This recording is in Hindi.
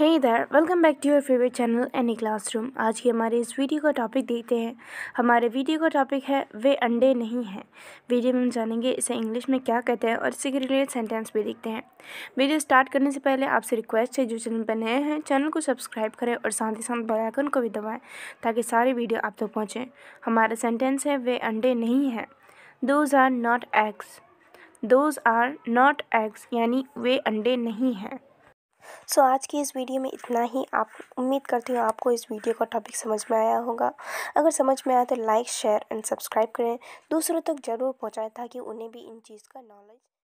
है इधर welcome back to your favourite channel any classroom आज की हमारे इस वीडियो का टॉपिक देखते हैं हमारे वीडियो का टॉपिक है वे अंडे नहीं हैं वीडियो में हम जानेंगे इसे इंग्लिश में क्या कहते हैं और इसी के रिलेटेड सेंटेंस भी देखते हैं वीडियो स्टार्ट करने से पहले आपसे रिक्वेस्ट है जो चैनल पर नए हैं चैनल को सब्सक्राइब करें और साथ ही साथ बेलाइकन को भी दबाएँ ताकि सारी वीडियो आप तक तो पहुँचें हमारा सेंटेंस है वे अंडे नहीं हैं those are not eggs those are not eggs यानी वे अंडे नहीं हैं सो आज की इस वीडियो में इतना ही आप उम्मीद करती हूँ आपको इस वीडियो का टॉपिक समझ में आया होगा अगर समझ में आया तो लाइक शेयर एंड सब्सक्राइब करें दूसरों तक ज़रूर पहुँचाएं ताकि उन्हें भी इन चीज़ का नॉलेज